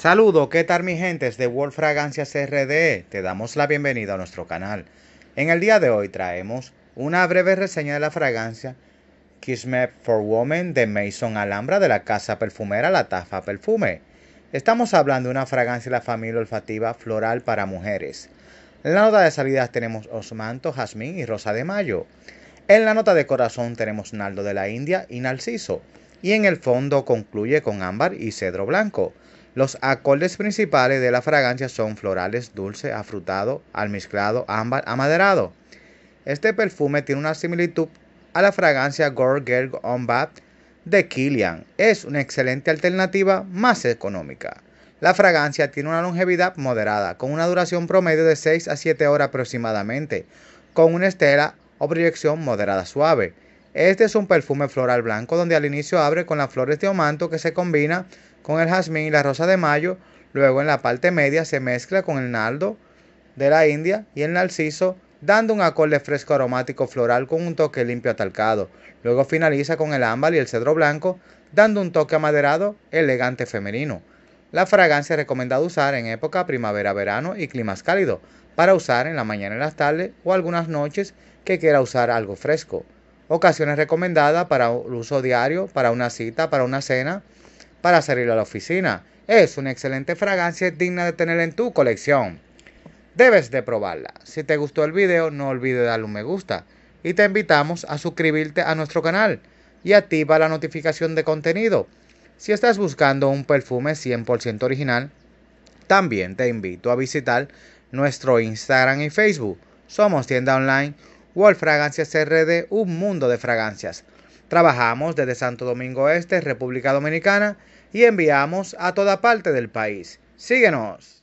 Saludo, ¿qué tal mi gentes de World Fragancias RD? Te damos la bienvenida a nuestro canal. En el día de hoy traemos una breve reseña de la fragancia Kismet for Women de Mason Alhambra de la casa perfumera La Tafa Perfume. Estamos hablando de una fragancia de la familia olfativa floral para mujeres. En la nota de salidas tenemos osmanto, jazmín y rosa de mayo. En la nota de corazón tenemos naldo de la India y narciso. Y en el fondo concluye con ámbar y cedro blanco. Los acordes principales de la fragancia son florales, dulce, afrutado, almizclado, ámbar, amaderado. Este perfume tiene una similitud a la fragancia Girl Girl On Bath de Kilian. Es una excelente alternativa más económica. La fragancia tiene una longevidad moderada, con una duración promedio de 6 a 7 horas aproximadamente, con una estela o proyección moderada suave. Este es un perfume floral blanco donde al inicio abre con las flores de omanto que se combina con el jazmín y la rosa de mayo, luego en la parte media se mezcla con el naldo de la India y el narciso dando un acorde fresco aromático floral con un toque limpio atalcado. Luego finaliza con el ámbar y el cedro blanco, dando un toque amaderado elegante femenino. La fragancia es recomendada usar en época primavera-verano y climas cálidos, para usar en la mañana y las tardes o algunas noches que quiera usar algo fresco ocasiones recomendadas para uso diario, para una cita, para una cena, para salir a la oficina. Es una excelente fragancia digna de tener en tu colección. Debes de probarla. Si te gustó el video, no olvides darle un me gusta. Y te invitamos a suscribirte a nuestro canal y activa la notificación de contenido. Si estás buscando un perfume 100% original, también te invito a visitar nuestro Instagram y Facebook. Somos tienda online World Fragancias RD, un mundo de fragancias. Trabajamos desde Santo Domingo Este, República Dominicana, y enviamos a toda parte del país. Síguenos.